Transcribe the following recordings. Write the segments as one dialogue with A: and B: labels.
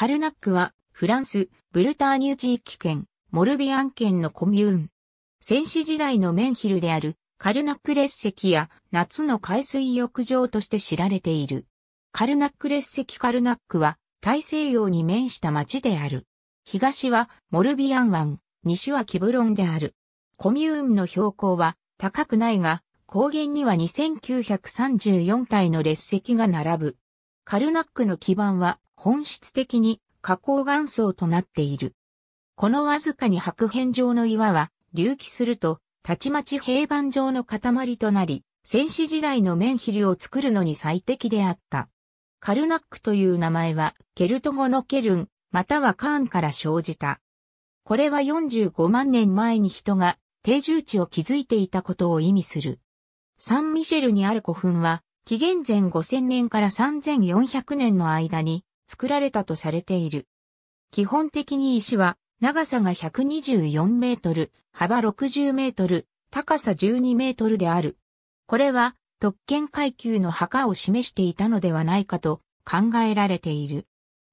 A: カルナックは、フランス、ブルターニュ地域圏、モルビアン県のコミューン。戦死時代のメンヒルである、カルナック列石や夏の海水浴場として知られている。カルナック列石カルナックは大西洋に面した町である。東はモルビアン湾、西はキブロンである。コミューンの標高は高くないが、高原には2934体の列石が並ぶ。カルナックの基盤は本質的に花崗岩層となっている。このわずかに白片状の岩は隆起すると、たちまち平板状の塊となり、戦士時代の面ヒルを作るのに最適であった。カルナックという名前は、ケルト語のケルン、またはカーンから生じた。これは45万年前に人が定住地を築いていたことを意味する。サンミシェルにある古墳は、紀元前5000年から3400年の間に、作られたとされている。基本的に石は長さが124メートル、幅60メートル、高さ12メートルである。これは特権階級の墓を示していたのではないかと考えられている。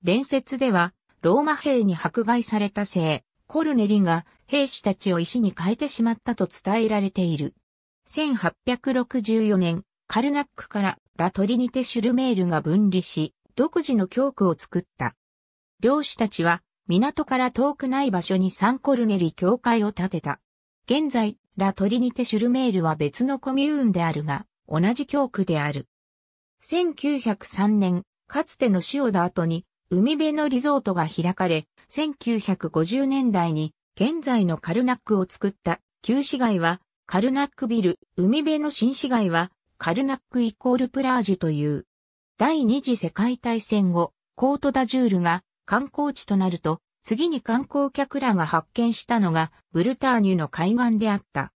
A: 伝説ではローマ兵に迫害された聖コルネリが兵士たちを石に変えてしまったと伝えられている。1864年、カルナックからラトリニテ・シュルメールが分離し、独自の教区を作った。漁師たちは港から遠くない場所にサンコルネリ教会を建てた。現在、ラトリニテ・シュルメールは別のコミューンであるが、同じ教区である。1903年、かつての塩田後に海辺のリゾートが開かれ、1950年代に現在のカルナックを作った旧市街はカルナックビル、海辺の新市街はカルナックイコールプラージュという第二次世界大戦後、コートダジュールが観光地となると、次に観光客らが発見したのがブルターニュの海岸であった。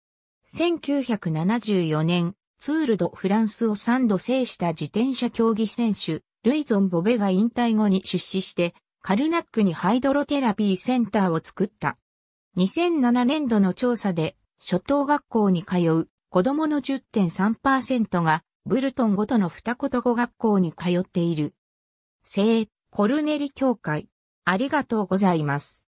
A: 1974年、ツール・ド・フランスを3度制した自転車競技選手、ルイゾン・ボベが引退後に出資して、カルナックにハイドロテラピーセンターを作った。2007年度の調査で、初等学校に通う子供の10.3%がブルトンごとの二言語学校に通っている。聖、コルネリ教会。ありがとうございます。